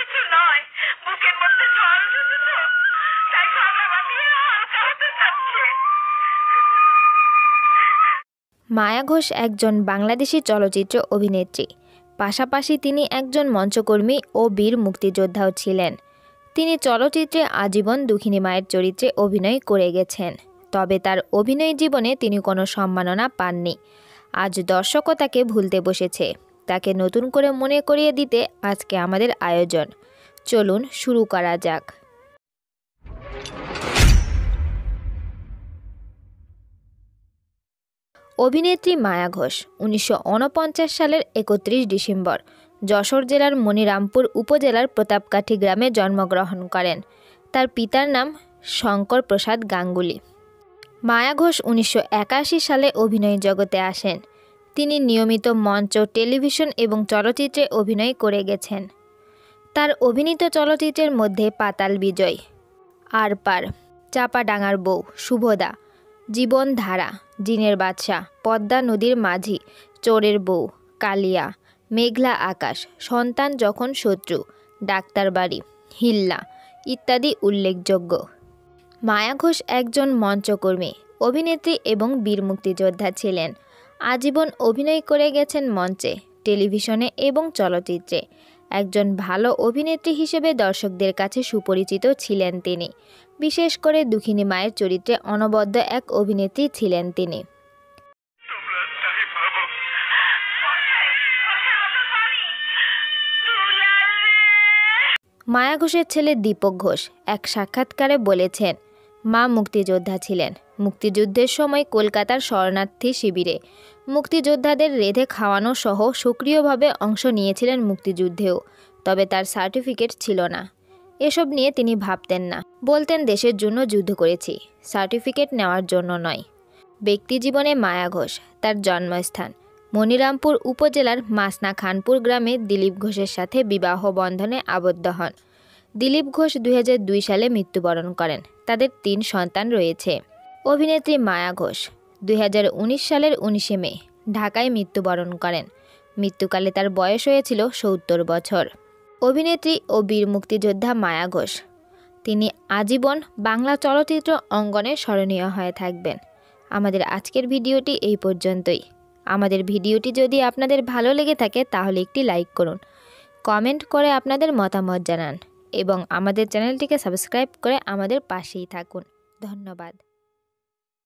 কিছু নয় বুকের মধ্যে তাই ভাবলাম আমি হালকা হতে মায়া ঘোষ একজন বাংলাদেশি চলচ্চিত্র অভিনেত্রী পাশাপাশি তিনি একজন মঞ্চকর্মী ও বীর মুক্তিযোদ্ধাও ছিলেন তিনি চলচ্চিত্রে আজীবন দুঃখিনী মায়ের চরিত্রে অভিনয় করে গেছেন তবে তার অভিনয় জীবনে তিনি কোনো সম্মাননা পাননি আজ দর্শকও তাকে ভুলতে বসেছে তাকে নতুন করে মনে করিয়ে দিতে আজকে আমাদের আয়োজন চলুন শুরু করা যাক অভিনেত্রী মায়া ঘোষ উনিশশো সালের একত্রিশ ডিসেম্বর যশোর জেলার মনিরামপুর উপজেলার প্রতাপকাঠি গ্রামে জন্মগ্রহণ করেন তার পিতার নাম শঙ্কর প্রসাদ গাঙ্গুলি মায়া ঘোষ উনিশশো সালে অভিনয় জগতে আসেন তিনি নিয়মিত মঞ্চ টেলিভিশন এবং চলচ্চিত্রে অভিনয় করে গেছেন তার অভিনীত চলচ্চিত্রের মধ্যে পাতাল বিজয় আর পার চাপাডাঙার বউ শুভদা জীবনধারা জিনের বাদশাহ পদ্মা নদীর মাঝি চোরের বউ কালিয়া মেঘলা আকাশ সন্তান যখন শত্রু ডাক্তার বাড়ি হিল্লা ইত্যাদি উল্লেখযোগ্য মায়া ঘোষ একজন মঞ্চকর্মী অভিনেত্রী এবং বীর মুক্তিযোদ্ধা ছিলেন আজীবন অভিনয় করে গেছেন মঞ্চে টেলিভিশনে এবং চলচ্চিত্রে একজন ভালো অভিনেত্রী হিসেবে দর্শকদের কাছে সুপরিচিত ছিলেন তিনি বিশেষ করে দুঃখিনী মায়ের চরিত্রে অনবদ্য এক অভিনেত্রী ছিলেন তিনি মায়া ঘোষের ছেলে দীপক ঘোষ এক সাক্ষাৎকারে বলেছেন মা মুক্তিযোদ্ধা ছিলেন মুক্তিযুদ্ধের সময় কলকাতার শরণার্থী শিবিরে মুক্তিযোদ্ধাদের রেধে খাওয়ানো সহ সক্রিয়ভাবে অংশ নিয়েছিলেন মুক্তিযুদ্ধেও তবে তার সার্টিফিকেট ছিল না এসব নিয়ে তিনি ভাবতেন না বলতেন দেশের জন্য যুদ্ধ করেছি সার্টিফিকেট নেওয়ার জন্য নয় ব্যক্তিজীবনে মায়া ঘোষ তার জন্মস্থান মনিরামপুর উপজেলার মাসনা খানপুর গ্রামে দিলীপ ঘোষের সাথে বিবাহ বন্ধনে আবদ্ধ হন দিলীপ ঘোষ দুই সালে মৃত্যুবরণ করেন তাদের তিন সন্তান রয়েছে অভিনেত্রী মায়া ঘোষ দুই সালের উনিশে মে ঢাকায় মৃত্যুবরণ করেন মৃত্যুকালে তার বয়স হয়েছিল সত্তর বছর অভিনেত্রী ও বীর মুক্তিযোদ্ধা মায়া ঘোষ তিনি আজীবন বাংলা চলচ্চিত্র অঙ্গনে স্মরণীয় হয়ে থাকবেন আমাদের আজকের ভিডিওটি এই পর্যন্তই আমাদের ভিডিওটি যদি আপনাদের ভালো লেগে থাকে তাহলে একটি লাইক করুন কমেন্ট করে আপনাদের মতামত জানান এবং আমাদের চ্যানেলটিকে সাবস্ক্রাইব করে আমাদের পাশেই থাকুন ধন্যবাদ